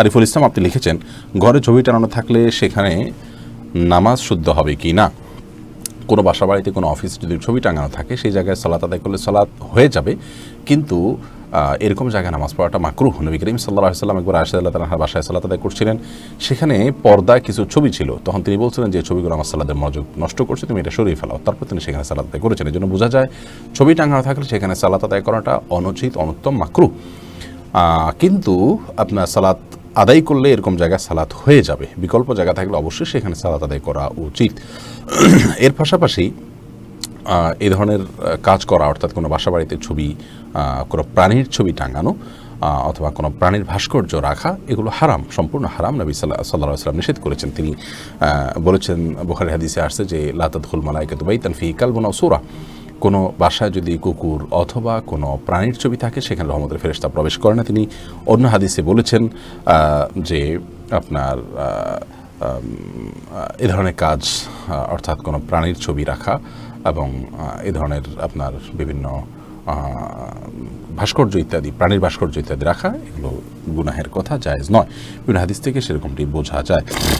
আরিফুল ইসলাম আপনি লিখেছেন ঘরে ছবি টানানো থাকলে সেখানে নামাজ শুদ্ধ হবে কি না কোনো বাসা বাড়িতে কোনো অফিস যদি ছবি টাঙানো থাকে সেই জায়গায় সালাত আদায় করলে সালাত হয়ে যাবে কিন্তু এরকম জায়গায় নামাজ পড়াটা মাকরু নবী করিম সাল্লাহ সাল্লাম একবার আশাদ আল্লাহ তালাহার বাসায় সালাত আদায় করছিলেন সেখানে পর্দায় কিছু ছবি ছিল তখন তিনি বলছিলেন যে ছবিগুলো আমার সালাদের মনোযোগ নষ্ট করছে তুমি এটা সরিয়ে ফেলাও তারপর তিনি সেখানে সালাত আদায় করেছেন এই জন্য বোঝা যায় ছবি টাঙানো থাকলে সেখানে সালাত আদায় করাটা অনুচিত অনুত্তম মাকরু কিন্তু আপনার সালাত আদায় করলে এরকম জায়গায় সালাত হয়ে যাবে বিকল্প জায়গা থাকলে অবশ্যই সেখানে সালাত আদায় করা উচিত এর পাশাপাশি এ ধরনের কাজ করা অর্থাৎ কোনো বাসা বাড়িতে ছবি কোনো প্রাণীর ছবি টাঙানো অথবা কোনো প্রাণীর ভাস্কর্য রাখা এগুলো হারাম সম্পূর্ণ হারাম নবী সাল্লা সাল্লাহ সাল্লাম নিষেধ করেছেন তিনি বলেছেন বোখারি হাদিসে আসছে যে লাতাদ হুল মালাইকে দুবাই তানফি কালবনা সুরা কোনো বাসায় যদি কুকুর অথবা কোনো প্রাণীর ছবি থাকে সেখানে রহমতের ফেরেস্তা প্রবেশ করে না তিনি অন্য হাদিসে বলেছেন যে আপনার এ ধরনের কাজ অর্থাৎ কোনো প্রাণীর ছবি রাখা এবং এ ধরনের আপনার বিভিন্ন ভাস্কর্য ইত্যাদি প্রাণীর ভাস্কর্য ইত্যাদি রাখা এগুলো গুনাহের কথা জায়েজ নয় বিভিন্ন হাদিস থেকে সেরকমটি বোঝা যায়